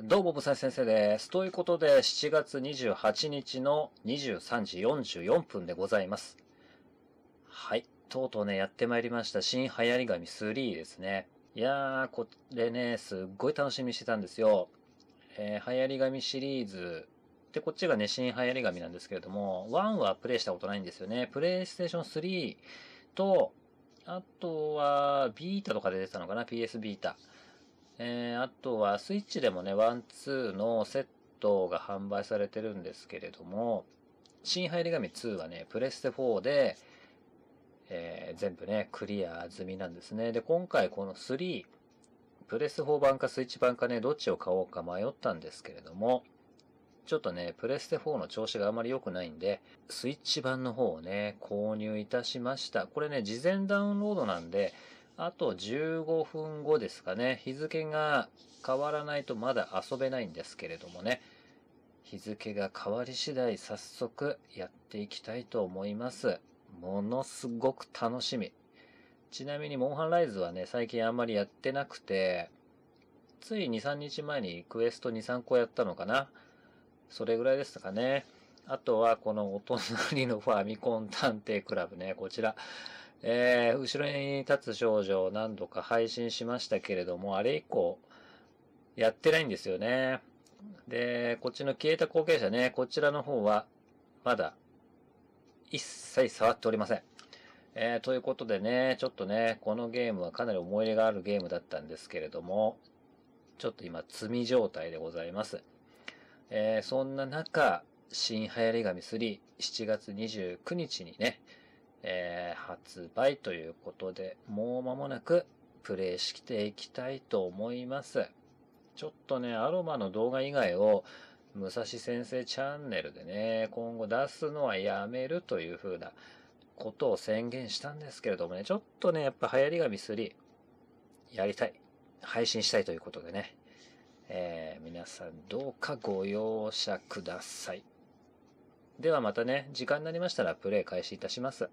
どうも、ボブサイ先生です。ということで、7月28日の23時44分でございます。はい。とうとうね、やってまいりました。新流行り紙3ですね。いやー、これね、すっごい楽しみにしてたんですよ。えー、流行り紙シリーズ。で、こっちがね、新流行り紙なんですけれども、1はプレイしたことないんですよね。プレイステーション3と、あとは、ビータとかで出たのかな ?PS ビータ。えー、あとはスイッチでもね、ワンツーのセットが販売されてるんですけれども、新入り紙2はね、プレステ4で、えー、全部ね、クリア済みなんですね。で、今回この3、プレス4版かスイッチ版かね、どっちを買おうか迷ったんですけれども、ちょっとね、プレステ4の調子があまり良くないんで、スイッチ版の方をね、購入いたしました。これね、事前ダウンロードなんで、あと15分後ですかね。日付が変わらないとまだ遊べないんですけれどもね。日付が変わり次第早速やっていきたいと思います。ものすごく楽しみ。ちなみにモンハンライズはね、最近あんまりやってなくて、つい2、3日前にクエスト2、3個やったのかな。それぐらいでしたかね。あとはこのお隣のファミコン探偵クラブね、こちら。えー、後ろに立つ少女を何度か配信しましたけれども、あれ以降、やってないんですよね。で、こっちの消えた後継者ね、こちらの方は、まだ、一切触っておりません。えー、ということでね、ちょっとね、このゲームはかなり思い入れがあるゲームだったんですけれども、ちょっと今、積み状態でございます。えー、そんな中、新流行り神3、7月29日にね、えー、発売ということで、もう間もなくプレイしていきたいと思います。ちょっとね、アロマの動画以外を、武蔵先生チャンネルでね、今後出すのはやめるという風なことを宣言したんですけれどもね、ちょっとね、やっぱ流行りがミスり、やりたい。配信したいということでね。えー、皆さんどうかご容赦ください。ではまたね、時間になりましたらプレイ開始いたします。